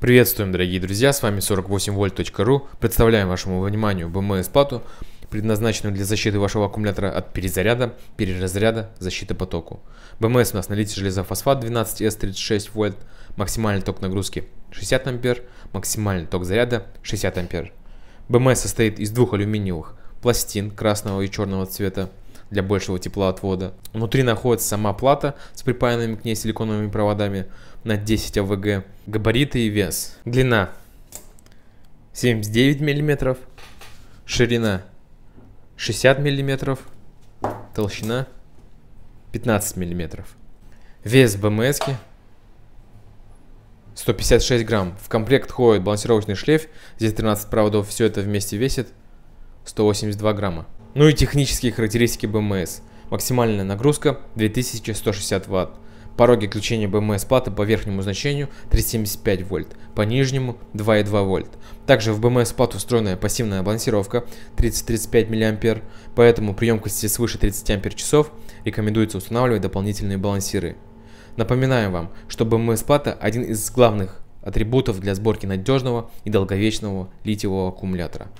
Приветствуем, дорогие друзья, с вами 48volt.ru. Представляем вашему вниманию БМС-плату, предназначенную для защиты вашего аккумулятора от перезаряда, переразряда, защиты потоку. БМС у нас налитие железофосфат 12S36 вольт, максимальный ток нагрузки 60 ампер, максимальный ток заряда 60 ампер. БМС состоит из двух алюминиевых пластин красного и черного цвета, для большего теплоотвода. Внутри находится сама плата с припаянными к ней силиконовыми проводами на 10 АВГ. Габариты и вес. Длина 79 мм, ширина 60 мм, толщина 15 мм. Вес БМС 156 грамм. В комплект ходит балансировочный шлейф, здесь 13 проводов, все это вместе весит 182 грамма. Ну и технические характеристики БМС. Максимальная нагрузка 2160 Вт. Пороги включения БМС платы по верхнему значению 3,75 вольт, по нижнему 2,2 вольт. Также в БМС плату встроенная пассивная балансировка 30-35 мА, поэтому при емкости свыше 30 ампер-часов рекомендуется устанавливать дополнительные балансиры. Напоминаю вам, что БМС плата один из главных атрибутов для сборки надежного и долговечного литиевого аккумулятора.